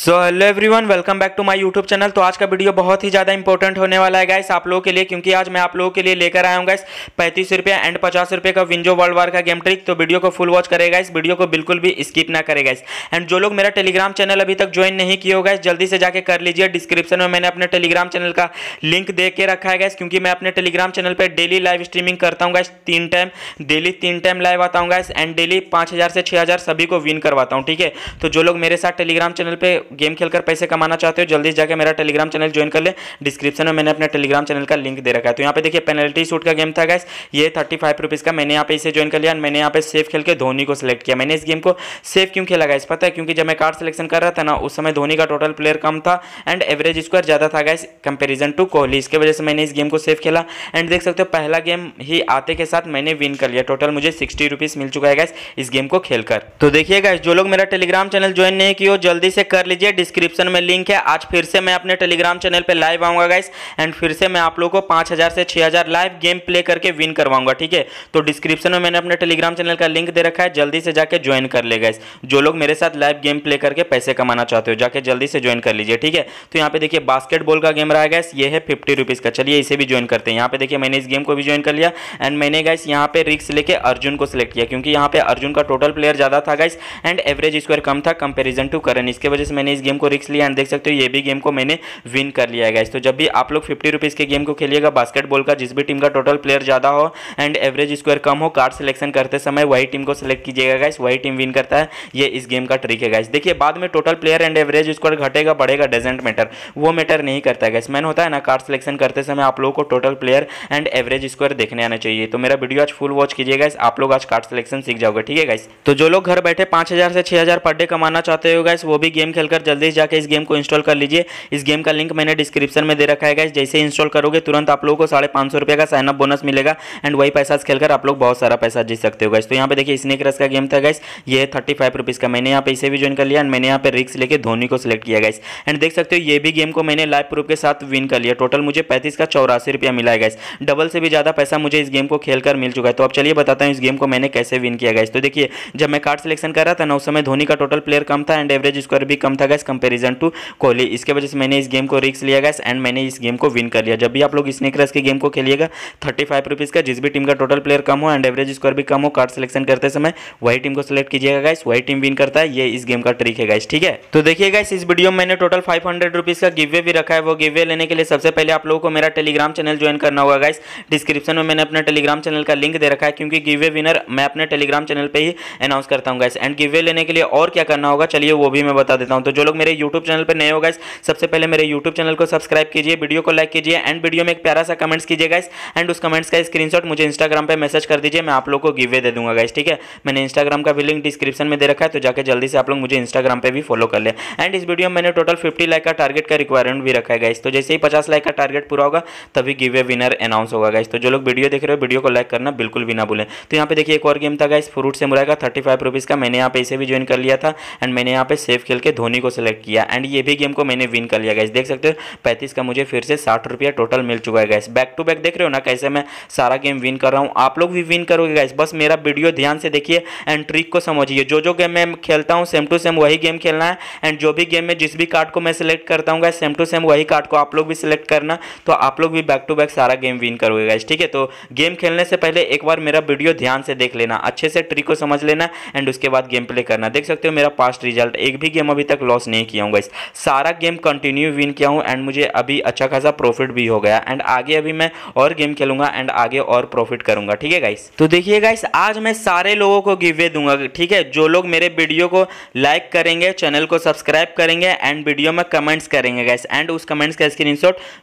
so hello everyone welcome back to my YouTube channel तो आज का वीडियो बहुत ही ज़्यादा इंपॉर्टेंट होने वाला है गाइस आप लोगों के लिए क्योंकि आज मैं आप लोगों के लिए लेकर आया हूँ गाइस पैंतीस रुपये एंड पचास रुपये का विंजो वर्ल्ड वार का गेम ट्रिक तो वीडियो को फुल वॉच करेगा इस वीडियो को बिल्कुल भी स्किप ना करेगा इस एंड जो लोग मेरा टेलीग्राम चैनल अभी तक ज्वाइन नहीं किया होगा जल्दी से जाकर कर लीजिए डिस्क्रिप्शन में मैंने अपने टेलीग्राम चैनल का लिंक दे के रखा है गाइस क्योंकि मैं अपने टेलीग्राम चैनल पर डेली लाइव स्ट्रीमिंग करता हूँ गाइस तीन टाइम डेली तीन टाइम लाइव आता हूँ गाइस एंड डेली पाँच से छः सभी को विन करवाता हूँ ठीक है तो जो लोग मेरे साथ टेलीग्राम चैनल पर गेम खेलकर पैसे कमाना चाहते हो जल्दी जाकर मेरा टेलीग्राम चैनल ज्वाइन कर ले डिस्क्रिप्शन में मैंने अपने टेलीग्राम चैनल का लिंक दे रखा है तो यहाँ पे देखिए पेनल्टी शूट का गेम था गैस ये थर्टी फाइव रुपीज़ का मैंने यहाँ पे इसे ज्वाइन कर लिया मैंने यहाँ पे सेफ खेल के धोनी को सिलेक्ट किया मैंने इस गेम को सेफ क्यों खेला गैस पता है क्योंकि जब मैं कार्ड सिलेक्शन कर रहा था ना उस समय धोनी का टोटल प्लेयर कम था एंड एवरेज स्क्वायर ज़्यादा था गैस कंपेरिजन टू कोहली इसके वजह से मैंने इस गेम को सेफ खेला एंड देख सकते हो पहला गेम ही आते के साथ मैंने विन कर लिया टोटल मुझे सिक्सटी रुपीज़ मिल चुका है गैस इस गेम को खेलकर तो देखिए गैस जो लोग मेरा टेलीग्राम चैनल ज्वाइन नहीं किया जल्दी से कर लीजिए डिस्क्रिप्शन में लिंक है आज फिर से मैं अपने टेलीग्राम चैनल पर लाइव आऊँगा गाइस एंड फिर से मैं आप लोगों को पाँच से छः लाइव गेम प्ले करके विन करवाऊंगा ठीक है तो डिस्क्रिप्शन में मैंने अपने टेलीग्राम चैनल का लिंक दे रखा है जल्दी से जाकर ज्वाइन कर ले गाइस जो लोग मेरे साथ लाइव गेम प्ले करके पैसे कमाना चाहते हो जाके जल्दी से ज्वाइन कर लीजिए ठीक है तो यहाँ पे देखिए बास्केटबॉल का गेम रहा गैस ये है फिफ्टी रुपीज़ का चलिए इसे भी ज्वाइन करते हैं यहाँ पे देखिए मैंने इस गेम को भी ज्वाइन कर लिया एंड मैंने गाइस यहाँ पे रिक्स लेके अर्जुन को सिलेक्ट किया क्योंकि यहाँ पे अर्जुन का टोटल प्लेयर ज़्यादा था गाइस एंड एवरेज स्क्वायर कम था कंपेरिजन टू करण इसके वजह से मैंने इस गेम को रिक्स लिया एंड देख सकते हो ये भी गेम को मैंने विन कर लिया है तो जब भी आप लोग फिफ्टी रुपीज़ के गेम को खेलिएगा बास्केटबॉल का जिस भी टीम का टोटल प्लेयर ज़्यादा हो एंड एवरेज स्क्वायर कम हो कार्ड सिलेक्शन करते समय वही टीम को सिलेक्ट कीजिएगा गाइस वही टीम विन करता है ये इस गेम का ट्रिक है गाइस देखिए बाद में total player and average square घटेगा बढ़ेगा डजेंट मैटर वो मैटर नहीं करता है गाइस मैन होता है ना कार्ड सिलेक्शन करते समय आप लोगों को total player and average square देखने आना चाहिए तो मेरा वीडियो आज फुल वॉच कीजिएगा इस आप लोग आज कार्ड सिलेक्शन सीख जाओगे ठीक है गाइस तो जो लोग घर बैठे पाँच से छः पर डे कमाना चाहते हो गाइस वो भी गेम खेल कर जल्दी जाकर इस गेम को इंस्टॉल कर लीजिए इस गेम का लिंक मैंने डिस्क्रिप्शन में दे रखा है गाइस जैसे इंस्टॉल करोगे तुरंत आप लोगों को साढ़े पाँच सौ रुपये का साइनअप बोनस मिलेगा एंड वही पैसा खेलकर आप लोग बहुत सारा पैसा जीत सकते हो गाइस तो यहाँ पे देखिए स्नेक रस का गेम था गाइस ये थर्टी फाइव रुपीज़ का मैंने यहाँ पे इसे भी ज्वाइन कर लिया एंड मैंने यहाँ पे रिक्स लेकर धोनी को सिलेक्ट किया गाइस एंड देख सकते हो ये भी गेम को मैंने लाइव प्रूफ के साथ विन कर लिया टोटल मुझे पैंतीस का चौरासी रुपया मिला है गाइस डबल से भी ज़्यादा पैसा मुझे इस गेम को खेलकर मिल चुका है तो अब चलिए बताता हूँ इस गेम को मैंने कैसे विन किया गाइस तो देखिए जब मैं कार्ड सिलेक्शन कर रहा था ना उस समय धोनी का टोटल प्लेयर कम था एंड एवरेज स्कोर भी कम था गैस कंपेरिजन टू कोहली इसके वजह से मैंने इस गेम को रिक्स लिया गैस एंड मैंने इस गेम को विन कर लिया जब भी आप लोग स्नेक के गेम को खेलिएगा थर्टी फाइव रुपीज़ का जिस भी टीम का टोटल प्लेयर कम हो एंड एवरेज स्कोर भी कम हो कार्ड सिलेक्शन करते समय वही टीम को सिलेक्ट कीजिएगा गैस वही टीम विन करता है ये इस गेम का ट्रिक है गाइस ठीक है तो देखिए गाइस इस वीडियो में मैंने टोटल फाइव हंड्रेड रुपीज़ का गिवे भी रखा है वो गिवे लेने के लिए सबसे पहले आप लोगों को मेरा टेलीग्राम चैनल ज्वाइन करना होगा गाइस डिस्क्रिप्शन में मैंने अपने टेलीग्राम चैनल का लिंक दे रखा है क्योंकि गिवे विनर मैं अपने टेलीग्राम चैनल पर ही अनाउंस करता हूँ गाइस एंड गिवे लेने के लिए और क्या करना होगा चलिए वो भी मैं बता देता हूँ तो तो जो लोग मेरे यूट्यूब चैनल पर नए हो गए सबसे पहले मेरे यूट्यूब चैनल को सब्सक्राइब कीजिए वीडियो को लाइक कीजिए एंड वीडियो में एक प्यारा सा कमेंट्स कीजिए गाइस एंड उस कमेंट्स का स्क्रीनशॉट मुझे इंस्टाग्राम पर मैसेज कर दीजिए मैं आप लोग को गिवे दे दूंगा गाइस ठीक है मैंने इंस्टाग्राम का भी लिंक डिस्क्रिप्शन में दे रखा है तो जाकर जल्दी से आप लोग मुझे इंस्टाग्राम पर भी फॉलो कर ले एंड इस वीडियो में मैंने टोटल फिफ्टी लाइक का टारगेट का रिक्वायरमेंट भी रखा है गाइस तो जैसे ही पचास लाइक का टारगेट पूरा होगा तभी गिवे विनर अनाउंस होगा गाइस तो जो लोग वीडियो देख रहे हो वीडियो को लाइक करना बिल्कुल भी ना भूलें तो यहाँ पे देखिए एक और गेम था गाइस फ्रूट से मुराएगा थर्टी फाइव रुपीज़ का मैंने यहाँ पे इसे भी ज्वाइन कर लिया था एंड मैंने यहाँ पे सेव खेल के धोनी को सिलेक्ट किया एंड ये भी गेम को मैंने विन कर लिया गैस देख सकते हो पैंतीस का मुझे फिर से साठ रुपया टोटल मिल चुका है गैस बैक टू बैक देख रहे हो ना कैसे मैं सारा गेम विन कर रहा हूँ आप लोग भी विन करोगे गैस बस मेरा वीडियो ध्यान से देखिए एंड ट्रिक को समझिए जो जो गेम मैं खेलता हूँ सेम टू सेम वही गेम खेलना है एंड जो भी गेम में जिस भी कार्ड को मैं सिलेक्ट करता हूँ गैस सेम टू सेम वही कार्ड को आप लोग भी सिलेक्ट करना तो आप लोग भी बैक टू बैक सारा गेम विन करोगे गैस ठीक है तो गेम खेलने से पहले एक बार मेरा वीडियो ध्यान से देख लेना अच्छे से ट्रिक को समझ लेना एंड उसके बाद गेम प्ले करना देख सकते हो मेरा पास्ट रिजल्ट एक भी गेम अभी तक तक लॉस नहीं किया हूँ गाइस सारा गेम कंटिन्यू विन किया हूँ एंड मुझे अभी अच्छा खासा प्रॉफिट भी हो गया एंड आगे अभी मैं और गेम खेलूंगा एंड आगे और प्रॉफिट करूंगा ठीक है गाइस तो देखिए गाइस आज मैं सारे लोगों को गिवे दूंगा ठीक है जो लोग मेरे वीडियो को लाइक करेंगे चैनल को सब्सक्राइब करेंगे एंड वीडियो में कमेंट्स करेंगे गाइस एंड उस कमेंट्स का स्क्रीन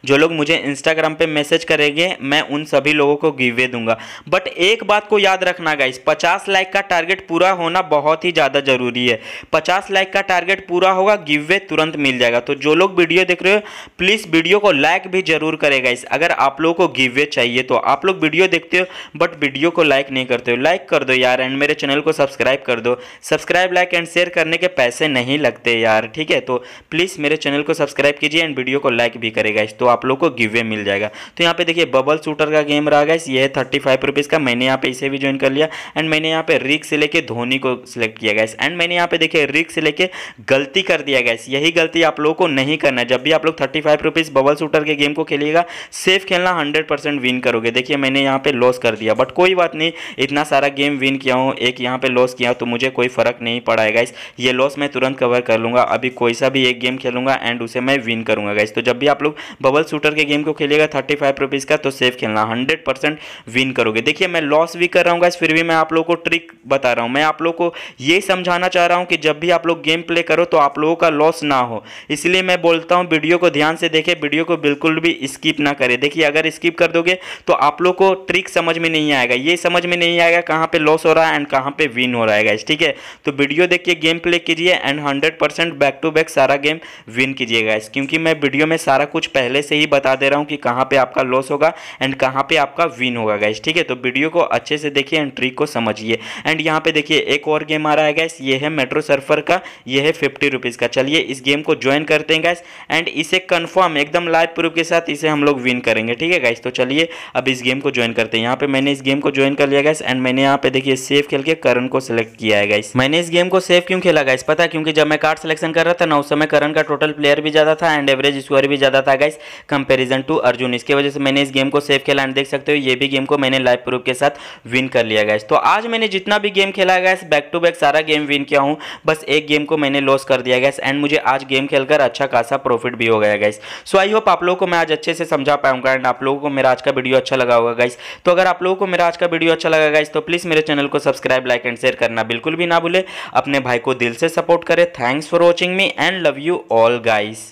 जो लोग मुझे इंस्टाग्राम पर मैसेज करेंगे मैं उन सभी लोगों को गिवे दूंगा बट एक बात को याद रखना गाइस पचास लाइक का टारगेट पूरा होना बहुत ही ज़्यादा जरूरी है पचास लाइक का टारगेट पूरा लगा होगा गिव वे तुरंत मिल जाएगा तो जो लोग वीडियो देख रहे हो प्लीज़ वीडियो को लाइक भी जरूर करेगा इस अगर आप लोगों को गिव वे चाहिए तो आप लोग वीडियो देखते हो बट वीडियो को लाइक नहीं करते हो लाइक कर दो यार एंड मेरे चैनल को सब्सक्राइब कर दो सब्सक्राइब लाइक एंड शेयर करने के पैसे नहीं लगते यार ठीक है तो प्लीज़ मेरे चैनल को सब्सक्राइब कीजिए एंड वीडियो को लाइक भी करेगा इस तो आप लोग को गिव वे मिल जाएगा तो यहाँ पे देखिए बबल शूटर का गेम रहा गाइस ये थर्टी फाइव रुपीज़ का मैंने यहाँ पे इसे भी ज्वाइन कर लिया एंड मैंने यहाँ पे रिक से लेके धोनी को सिलेक्ट किया गया एंड मैंने यहाँ पे देखिए रिक से लेके गलती गलती कर दिया गया यही गलती आप लोगों को नहीं करना जब भी आप लोग thirty five rupees bubble shooter के गेम को खेलिएगा सेफ खेलना हंड्रेड परसेंट विन करोगे देखिए मैंने यहाँ पे लॉस कर दिया बट कोई बात नहीं इतना सारा गेम विन किया हूँ एक यहाँ पे लॉस किया तो मुझे कोई फ़र्क नहीं पड़ा है गाइस ये लॉस मैं तुरंत कवर कर लूँगा अभी कोई सा भी एक गेम खेलूंगा एंड उसे मैं विन करूँगा गाइस तो जब भी आप लोग बबल शूटर के गेम को खेलिएगा थर्टी फाइव रुपीज़ का तो सेफ खेलना हंड्रेड परसेंट विन करोगे देखिए मैं लॉस भी कर रहा हूँ गाइस फिर भी मैं आप लोग को ट्रिक बता रहा हूँ मैं आप लोग को ये समझाना चाह रहा हूँ कि जब भी आप लोग गेम प्ले करो तो आप आप लोगों का लॉस ना हो इसलिए मैं बोलता हूँ वीडियो को ध्यान से देखें वीडियो को बिल्कुल भी स्किप ना करें देखिए अगर स्किप कर दोगे तो आप लोग को ट्रिक समझ में नहीं आएगा ये समझ में नहीं आएगा कहाँ पर लॉस हो रहा है एंड कहाँ पर विन हो रहा है गाइज ठीक है तो वीडियो देखिए गेम प्ले कीजिए and hundred percent back to back सारा गेम विन कीजिए गाइज क्योंकि मैं वीडियो में सारा कुछ पहले से ही बता दे रहा हूँ कि कहाँ पर आपका लॉस होगा एंड कहाँ पर आपका विन होगा गाइज ठीक है तो वीडियो को अच्छे से देखिए एंड ट्रिक को समझिए एंड यहाँ पे देखिए एक और गेम आ रहा है गैस ये है मेट्रो सर्फर का ये है फिफ्टी रुपीज़ का चलिए इस गेम को ज्वाइन करते हैं गाइस एंड इसे कन्फर्म एकदम लाइव प्रूफ के साथ इसे हम लोग विन करेंगे ठीक है गाइस तो चलिए अब इस गेम को ज्वाइन करते हैं यहाँ पे मैंने इस गेम को ज्वाइन कर लिया गाइस एंड मैंने यहाँ पे देखिए सेफ खेल के करण को सिलेक्ट किया है गाइस मैंने इस गेम को सेफ क्यों खेला गाइस पता है क्योंकि जब मैं कार्ड सिलेक्शन कर रहा था ना उस समय करण का टोटल प्लेयर भी ज़्यादा था एंड एवरेज स्कोर भी ज़्यादा था गाइस कंपेरिजन टू अर्जुन इसके वजह से मैंने इस गेम को सेफ खेला एंड देख सकते हो ये भी गेम को मैंने लाइव प्रूफ के साथ विन कर लिया गाइस तो आज मैंने जितना भी गेम खेला गाइस बैक टू बैक सारा गेम विन किया हूँ बस एक गेम को मैंने लॉस कर दिया दिया गया एंड मुझे आज गेम खेलकर अच्छा खासा प्रॉफिट भी हो गया गाइस सो आई होप आप लोगों को मैं आज अच्छे से समझा पाऊंगा एंड आप लोगों को मेरा आज का वीडियो अच्छा लगा होगा गाइस तो अगर आप लोगों को मेरा आज का वीडियो अच्छा लगा गाइस तो प्लीज़ मेरे चैनल को सब्सक्राइब लाइक एंड शेयर करना बिल्कुल भी ना भूले अपने भाई को दिल से सपोर्ट करें thanks for watching me and love you all guys